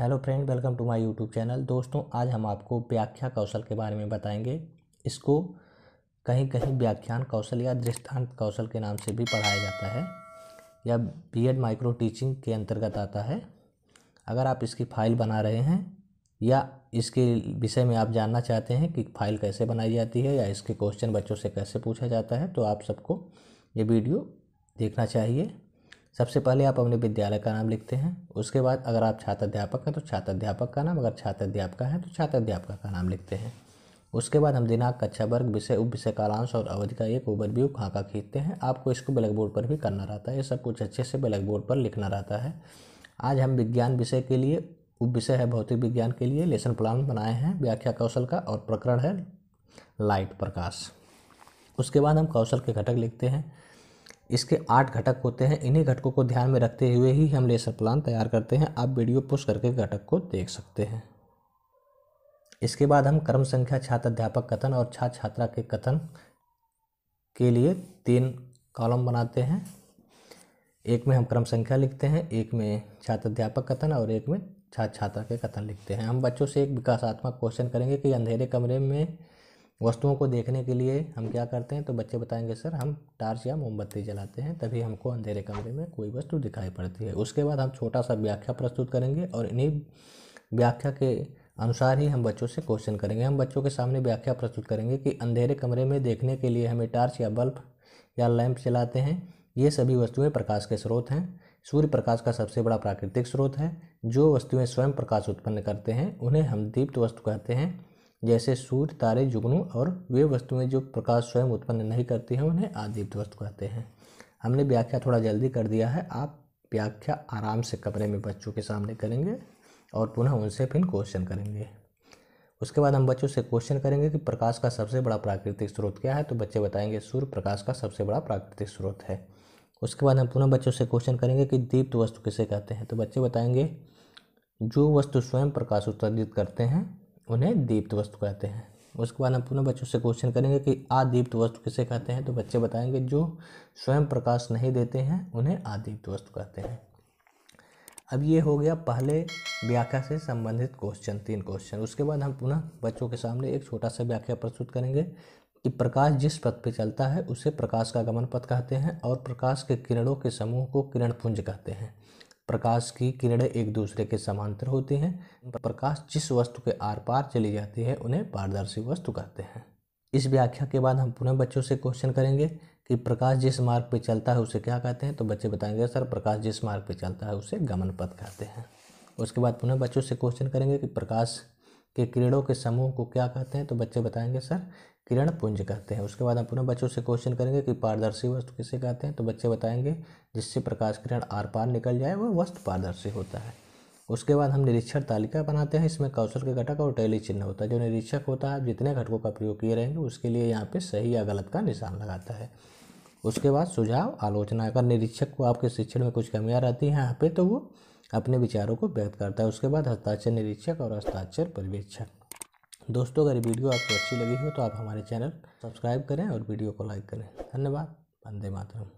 hello friend welcome to my YouTube channel दोस्तों आज हम आपको व्याख्या कौशल के बारे में बताएंगे इसको कहीं कहीं व्याख्यान कौशल या दृष्टांत कौशल के नाम से भी पढ़ाया जाता है या बीएड माइक्रो टीचिंग के अंतर्गत आता है अगर आप इसकी फाइल बना रहे हैं या इसके विषय में आप जानना चाहते हैं कि फाइल कैसे बनाई जाती है या इसके क्वेश्चन बच्चों से कैसे पूछा जाता है तो आप सबको ये वीडियो देखना चाहिए सबसे पहले आप अपने विद्यालय का नाम लिखते हैं उसके बाद अगर आप छात्र अध्यापक हैं तो छात्र अध्यापक का नाम अगर छात्र अध्यापका है तो छात्र का नाम लिखते हैं उसके बाद हम दिनांक कक्षा वर्ग विषय उप विषय कालांश और अवधि का एक ओवरव्यू कहाँ का खींचते हैं आपको इसको ब्लैक बोर्ड पर भी करना रहता है ये सब कुछ अच्छे से ब्लैक बोर्ड पर लिखना रहता है आज हम विज्ञान विषय के लिए उप विषय है भौतिक विज्ञान के लिए लेसन प्लान बनाए हैं व्याख्या कौशल का और प्रकरण है लाइट प्रकाश उसके बाद हम कौशल के घटक लिखते हैं इसके आठ घटक होते हैं इन्हीं घटकों को ध्यान में रखते हुए ही हम लेसर प्लान तैयार करते हैं आप वीडियो पुश करके घटक को देख सकते हैं इसके बाद हम कर्म संख्या छात्र अध्यापक कथन और छात्र छात्रा के कथन के लिए तीन कॉलम बनाते हैं एक में हम क्रम संख्या लिखते हैं एक में छात्र अध्यापक कथन और एक में छात्र छात्रा के कथन लिखते हैं हम बच्चों से एक विकासात्मक क्वेश्चन करेंगे कि अंधेरे कमरे में वस्तुओं को देखने के लिए हम क्या करते हैं तो बच्चे बताएंगे सर हम टार्च या मोमबत्ती जलाते हैं तभी हमको अंधेरे कमरे में कोई वस्तु दिखाई पड़ती है उसके बाद हम छोटा सा व्याख्या प्रस्तुत करेंगे और इन्हीं व्याख्या के अनुसार ही हम बच्चों से क्वेश्चन करेंगे हम बच्चों के सामने व्याख्या प्रस्तुत करेंगे कि अंधेरे कमरे में देखने के लिए हमें टार्च या बल्ब या लैंप चलाते हैं ये सभी वस्तुएं प्रकाश के स्रोत हैं सूर्य प्रकाश का सबसे बड़ा प्राकृतिक स्रोत है जो वस्तुएं स्वयं प्रकाश उत्पन्न करते हैं उन्हें हम दीप्त वस्तु कहते हैं जैसे सूर्य तारे जुगनू और वे वस्तुएं जो प्रकाश स्वयं उत्पन्न नहीं करती हैं उन्हें आदीप्त वस्तु कहते हैं हमने व्याख्या थोड़ा जल्दी कर दिया है आप व्याख्या आराम से कमरे में बच्चों के सामने करेंगे और पुनः उनसे फिर क्वेश्चन करेंगे उसके बाद हम बच्चों से क्वेश्चन करेंगे कि प्रकाश का सबसे बड़ा प्राकृतिक स्रोत क्या है तो बच्चे बताएंगे सूर्य प्रकाश का सबसे बड़ा प्राकृतिक स्रोत है उसके बाद हम पुनः बच्चों से क्वेश्चन करेंगे कि दीप्त वस्तु किसे कहते हैं तो बच्चे बताएंगे जो वस्तु स्वयं प्रकाश उत्सर्जित करते हैं उन्हें दीप्त वस्तु कहते हैं उसके बाद हम पुनः बच्चों से क्वेश्चन करेंगे कि आदीप्त वस्तु किसे कहते हैं तो बच्चे बताएंगे जो स्वयं प्रकाश नहीं देते हैं उन्हें आदीप्त वस्तु कहते हैं अब ये हो गया पहले व्याख्या से संबंधित क्वेश्चन तीन क्वेश्चन उसके बाद हम पुनः बच्चों के सामने एक छोटा सा व्याख्या प्रस्तुत करेंगे कि प्रकाश जिस पथ पर चलता है उसे प्रकाश का गमन पथ कहते हैं और प्रकाश के किरणों के समूह को किरण पुंज कहते हैं प्रकाश की किरणें एक दूसरे के समांतर होती हैं प्रकाश जिस वस्तु के आर पार चली जाती है उन्हें पारदर्शी वस्तु कहते हैं इस व्याख्या के बाद हम पुनः बच्चों से क्वेश्चन करेंगे कि प्रकाश जिस मार्ग पर चलता है उसे क्या कहते हैं तो बच्चे बताएंगे सर प्रकाश जिस मार्ग पर चलता है उसे गमन पथ कहते हैं उसके बाद पुनः बच्चों से क्वेश्चन करेंगे कि प्रकाश कि किरणों के समूह को क्या कहते हैं तो बच्चे बताएंगे सर किरण पुंज कहते हैं उसके बाद हम पुनः बच्चों से क्वेश्चन करेंगे कि पारदर्शी वस्तु किसे कहते हैं तो बच्चे बताएंगे जिससे प्रकाश किरण आर पार निकल जाए वह वस्तु पारदर्शी होता है उसके बाद हम निरीक्षण तालिका बनाते हैं इसमें कौशल के घटक और टैली चिन्ह होता है जो निरीक्षक होता है जितने घटकों का प्रयोग किए रहेंगे उसके लिए यहाँ पे सही या गलत का निशान लगाता है उसके बाद सुझाव आलोचना अगर निरीक्षक को आपके शिक्षण में कुछ कमियाँ रहती हैं यहाँ पे तो वो अपने विचारों को व्यक्त करता है उसके बाद हस्ताक्षर निरीक्षक और हस्ताक्षर पर्यवेक्षक दोस्तों अगर वीडियो आपको अच्छी लगी हो तो आप हमारे चैनल सब्सक्राइब करें और वीडियो को लाइक करें धन्यवाद वंदे मातरम